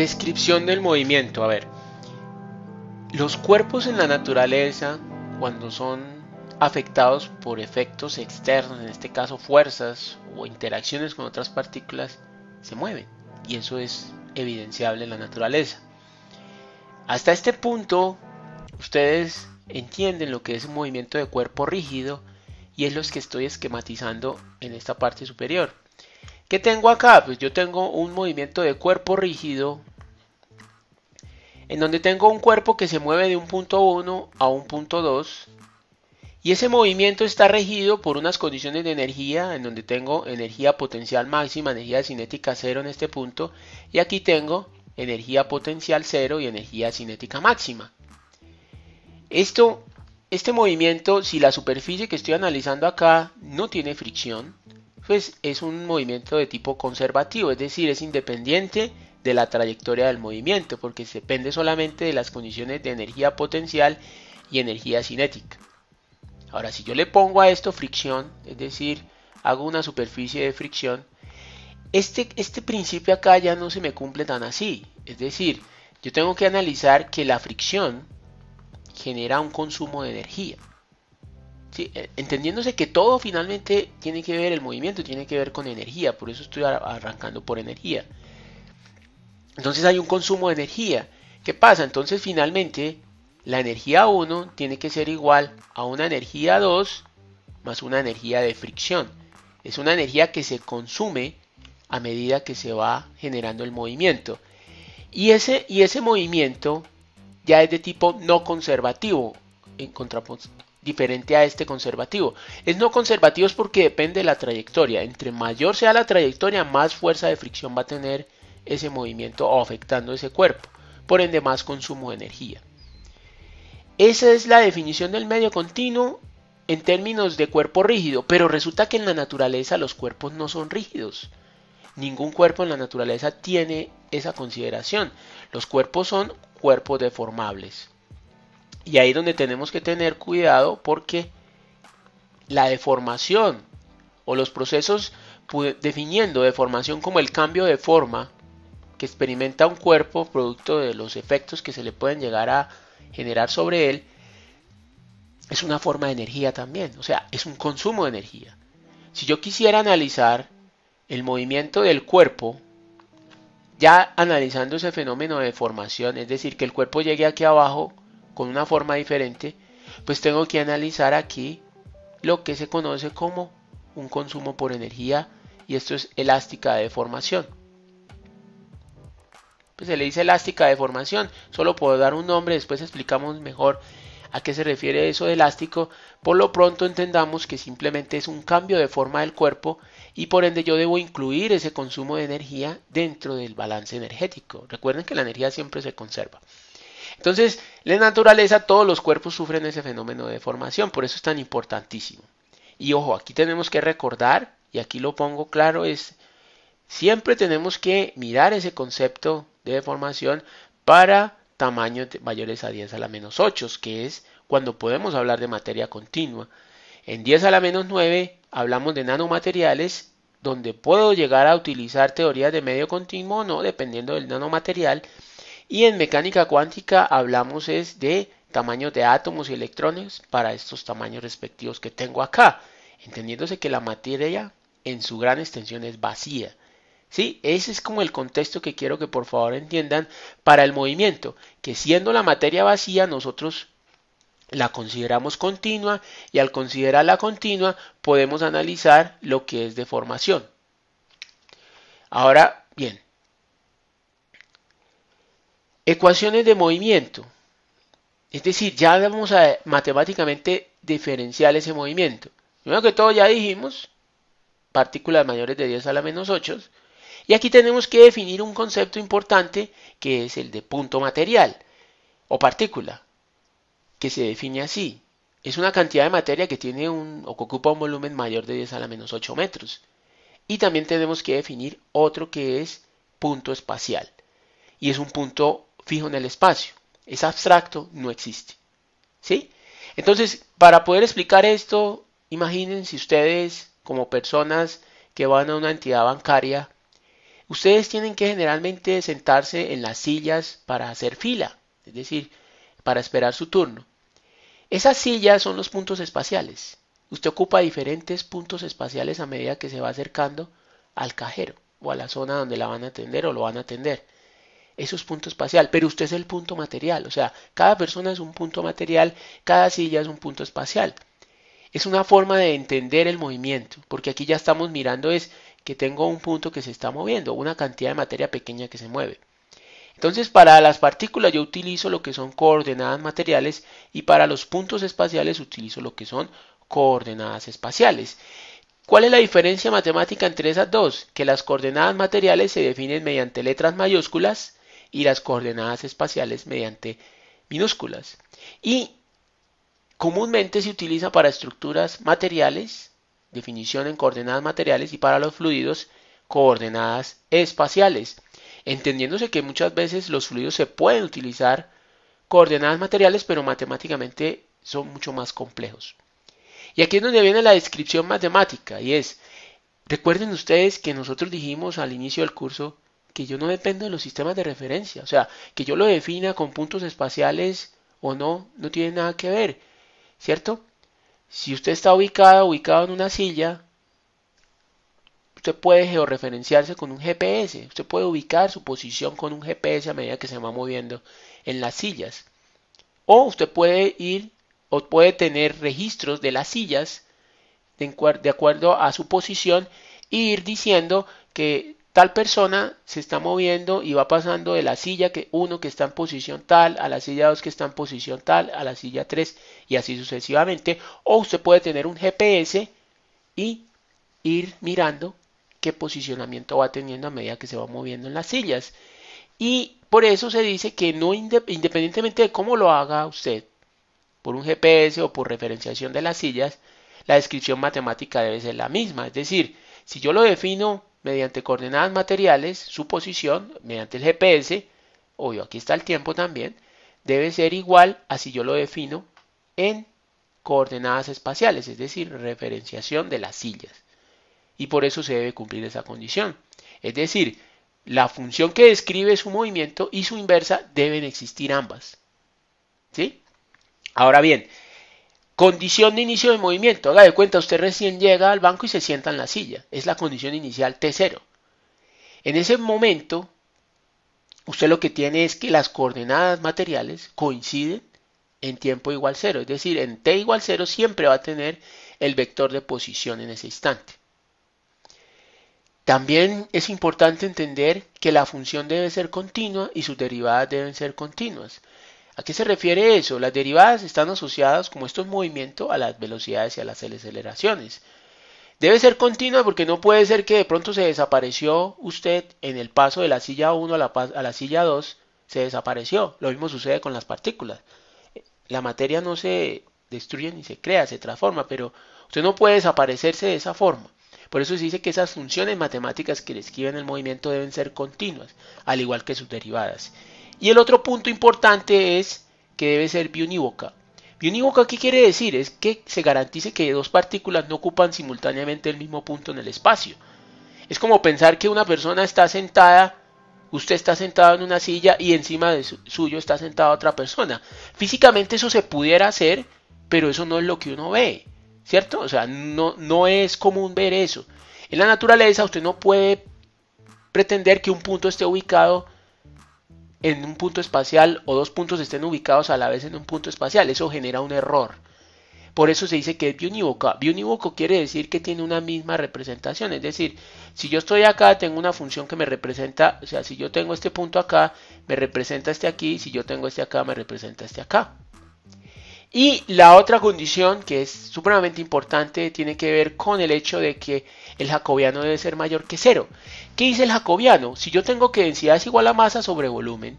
Descripción del movimiento. A ver, los cuerpos en la naturaleza, cuando son afectados por efectos externos, en este caso fuerzas o interacciones con otras partículas, se mueven. Y eso es evidenciable en la naturaleza. Hasta este punto, ustedes entienden lo que es un movimiento de cuerpo rígido y es lo que estoy esquematizando en esta parte superior. ¿Qué tengo acá? Pues yo tengo un movimiento de cuerpo rígido en donde tengo un cuerpo que se mueve de un punto 1 a un punto 2 y ese movimiento está regido por unas condiciones de energía, en donde tengo energía potencial máxima, energía cinética cero en este punto, y aquí tengo energía potencial cero y energía cinética máxima. Esto, este movimiento, si la superficie que estoy analizando acá no tiene fricción, pues es un movimiento de tipo conservativo, es decir, es independiente de la trayectoria del movimiento, porque depende solamente de las condiciones de energía potencial y energía cinética. Ahora, si yo le pongo a esto fricción, es decir, hago una superficie de fricción, este, este principio acá ya no se me cumple tan así. Es decir, yo tengo que analizar que la fricción genera un consumo de energía. E, entendiéndose que todo finalmente tiene que ver el movimiento, tiene que ver con energía, por eso estoy arrancando por energía. Entonces hay un consumo de energía. ¿Qué pasa? Entonces finalmente la energía 1 tiene que ser igual a una energía 2 más una energía de fricción. Es una energía que se consume a medida que se va generando el movimiento. Y ese, y ese movimiento ya es de tipo no conservativo, en diferente a este conservativo. Es no conservativo porque depende de la trayectoria. Entre mayor sea la trayectoria, más fuerza de fricción va a tener ese movimiento o afectando ese cuerpo, por ende más consumo de energía. Esa es la definición del medio continuo en términos de cuerpo rígido, pero resulta que en la naturaleza los cuerpos no son rígidos. Ningún cuerpo en la naturaleza tiene esa consideración. Los cuerpos son cuerpos deformables. Y ahí es donde tenemos que tener cuidado porque la deformación o los procesos definiendo deformación como el cambio de forma que experimenta un cuerpo producto de los efectos que se le pueden llegar a generar sobre él, es una forma de energía también, o sea, es un consumo de energía. Si yo quisiera analizar el movimiento del cuerpo, ya analizando ese fenómeno de formación, es decir, que el cuerpo llegue aquí abajo con una forma diferente, pues tengo que analizar aquí lo que se conoce como un consumo por energía y esto es elástica de formación. Pues, se le dice elástica de formación. Solo puedo dar un nombre, después explicamos mejor a qué se refiere eso de elástico. Por lo pronto entendamos que simplemente es un cambio de forma del cuerpo y por ende yo debo incluir ese consumo de energía dentro del balance energético. Recuerden que la energía siempre se conserva. Entonces, la naturaleza todos los cuerpos sufren ese fenómeno de deformación, por eso es tan importantísimo. Y ojo, aquí tenemos que recordar, y aquí lo pongo claro, es siempre tenemos que mirar ese concepto de formación para tamaños mayores a 10 a la menos 8, que es cuando podemos hablar de materia continua. En 10 a la menos 9 hablamos de nanomateriales, donde puedo llegar a utilizar teorías de medio continuo o no, dependiendo del nanomaterial. Y en mecánica cuántica hablamos es de tamaños de átomos y electrones para estos tamaños respectivos que tengo acá, entendiéndose que la materia en su gran extensión es vacía. ¿Sí? Ese es como el contexto que quiero que por favor entiendan para el movimiento, que siendo la materia vacía nosotros la consideramos continua y al considerarla continua podemos analizar lo que es deformación. Ahora bien, ecuaciones de movimiento. Es decir, ya vamos a matemáticamente diferenciar ese movimiento. Primero que todo ya dijimos, partículas mayores de 10 a la menos 8, y aquí tenemos que definir un concepto importante que es el de punto material o partícula, que se define así. Es una cantidad de materia que tiene un o que ocupa un volumen mayor de 10 a la menos 8 metros. Y también tenemos que definir otro que es punto espacial. Y es un punto fijo en el espacio. Es abstracto, no existe. ¿Sí? Entonces, para poder explicar esto, imaginen si ustedes como personas que van a una entidad bancaria Ustedes tienen que generalmente sentarse en las sillas para hacer fila, es decir, para esperar su turno. Esas sillas son los puntos espaciales. Usted ocupa diferentes puntos espaciales a medida que se va acercando al cajero o a la zona donde la van a atender o lo van a atender. Eso es punto espacial, pero usted es el punto material, o sea, cada persona es un punto material, cada silla es un punto espacial. Es una forma de entender el movimiento, porque aquí ya estamos mirando es que tengo un punto que se está moviendo, una cantidad de materia pequeña que se mueve. Entonces, para las partículas yo utilizo lo que son coordenadas materiales y para los puntos espaciales utilizo lo que son coordenadas espaciales. ¿Cuál es la diferencia matemática entre esas dos? Que las coordenadas materiales se definen mediante letras mayúsculas y las coordenadas espaciales mediante minúsculas. Y Comúnmente se utiliza para estructuras materiales, definición en coordenadas materiales, y para los fluidos, coordenadas espaciales, entendiéndose que muchas veces los fluidos se pueden utilizar coordenadas materiales, pero matemáticamente son mucho más complejos. Y aquí es donde viene la descripción matemática, y es, recuerden ustedes que nosotros dijimos al inicio del curso que yo no dependo de los sistemas de referencia, o sea, que yo lo defina con puntos espaciales o no, no tiene nada que ver. ¿cierto? Si usted está ubicado, ubicado en una silla, usted puede georreferenciarse con un GPS, usted puede ubicar su posición con un GPS a medida que se va moviendo en las sillas. O usted puede ir o puede tener registros de las sillas de, acuerdo a su posición e ir diciendo que Tal persona se está moviendo y va pasando de la silla 1 uno que está en posición tal a la silla 2 que está en posición tal a la silla 3 y así sucesivamente. O usted puede tener un GPS y ir mirando qué posicionamiento va teniendo a medida que se va moviendo en las sillas. Y por eso se dice que no independientemente de cómo lo haga usted, por un GPS o por referenciación de las sillas, la descripción matemática debe ser la misma. Es decir, si yo lo defino mediante coordenadas materiales, su posición, mediante el GPS, obvio, aquí está el tiempo también, debe ser igual a si yo lo defino en coordenadas espaciales, es decir, referenciación de las sillas. Y por eso se debe cumplir esa condición. Es decir, la función que describe su movimiento y su inversa deben existir ambas. ¿Sí? Ahora bien, Condición de inicio de movimiento. Haga de cuenta, usted recién llega al banco y se sienta en la silla. Es la condición inicial T0. En ese momento, usted lo que tiene es que las coordenadas materiales coinciden en tiempo igual 0. Es decir, en t igual 0 siempre va a tener el vector de posición en ese instante. También es importante entender que la función debe ser continua y sus derivadas deben ser continuas. ¿A qué se refiere eso? Las derivadas están asociadas como estos movimientos a las velocidades y a las aceleraciones. Debe ser continua porque no puede ser que de pronto se desapareció usted en el paso de la silla 1 a la, silla 2, se desapareció. Lo mismo sucede con las partículas. La materia no se destruye ni se crea, se transforma, pero usted no puede desaparecerse de esa forma. Por eso se dice que esas funciones matemáticas que describen el movimiento deben ser continuas, al igual que sus derivadas. Y el otro punto importante es que debe ser biunívoca. Biunívoca, ¿qué quiere decir? Es que se garantice que dos partículas no ocupan simultáneamente el mismo punto en el espacio. Es como pensar que una persona está sentada, usted está sentado en una silla y encima de suyo está sentada otra persona. Físicamente eso se pudiera hacer, pero eso no es lo que uno ve, ¿cierto? O sea, no, no es común ver eso. En la naturaleza usted no puede pretender que un punto esté ubicado en un punto espacial o dos puntos estén ubicados a la vez en un punto espacial. Eso genera un error. Por eso se dice que es biunívoca. Biunívoco quiere decir que tiene una misma representación. Es decir, si yo estoy acá, tengo una función que me representa, o sea, si yo tengo este punto acá, me representa este aquí, si yo tengo este acá, me representa este acá. Y la otra condición que es supremamente importante tiene que ver con el hecho de que el jacobiano debe ser mayor que cero. ¿Qué dice el jacobiano? Si yo tengo que densidad es igual a masa sobre volumen,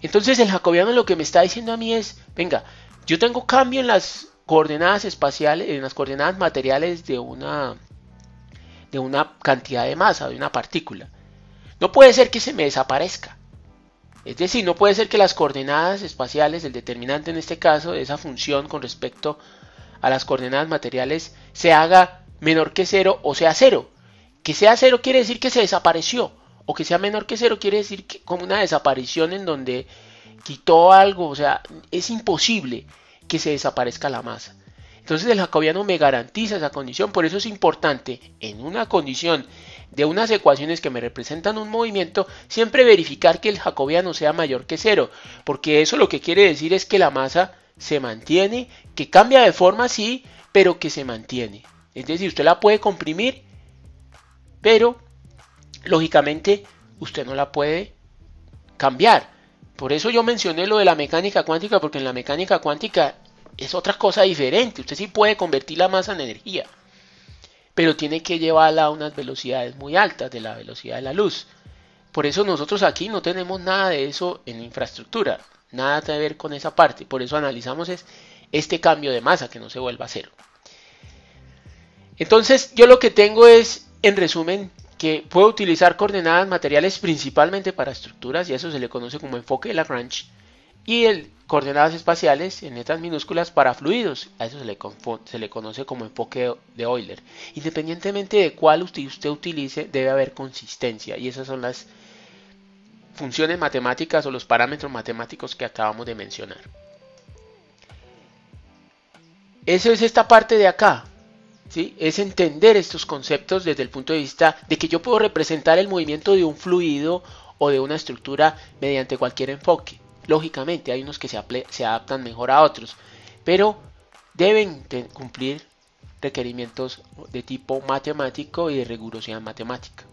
entonces el jacobiano lo que me está diciendo a mí es, venga, yo tengo cambio en las coordenadas espaciales, en las coordenadas materiales de una, de una cantidad de masa, de una partícula. No puede ser que se me desaparezca. Es decir, no puede ser que las coordenadas espaciales, el determinante en este caso, de esa función con respecto a las coordenadas materiales, se haga menor que cero o sea cero. Que sea cero quiere decir que se desapareció, o que sea menor que cero quiere decir que como una desaparición en donde quitó algo, o sea, es imposible que se desaparezca la masa. Entonces el jacobiano me garantiza esa condición, por eso es importante en una condición de unas ecuaciones que me representan un movimiento, siempre verificar que el jacobiano sea mayor que cero, porque eso lo que quiere decir es que la masa se mantiene, que cambia de forma sí, pero que se mantiene. Es decir, usted la puede comprimir, pero lógicamente usted no la puede cambiar. Por eso yo mencioné lo de la mecánica cuántica, porque en la mecánica cuántica es otra cosa diferente. Usted sí puede convertir la masa en energía pero tiene que llevarla a unas velocidades muy altas de la velocidad de la luz. Por eso nosotros aquí no tenemos nada de eso en infraestructura, nada que ver con esa parte. Por eso analizamos es este cambio de masa que no se vuelva a cero. Entonces yo lo que tengo es, en resumen, que puedo utilizar coordenadas materiales principalmente para estructuras y eso se le conoce como enfoque de la Lagrange y el coordenadas espaciales en letras minúsculas para fluidos. A eso se le, conoce como enfoque de Euler. Independientemente de cuál usted, usted utilice, debe haber consistencia. Y esas son las funciones matemáticas o los parámetros matemáticos que acabamos de mencionar. Eso es esta parte de acá. ¿sí? Es entender estos conceptos desde el punto de vista de que yo puedo representar el movimiento de un fluido o de una estructura mediante cualquier enfoque. Lógicamente hay unos que se, se adaptan mejor a otros, pero deben cumplir requerimientos de tipo matemático y de rigurosidad matemática.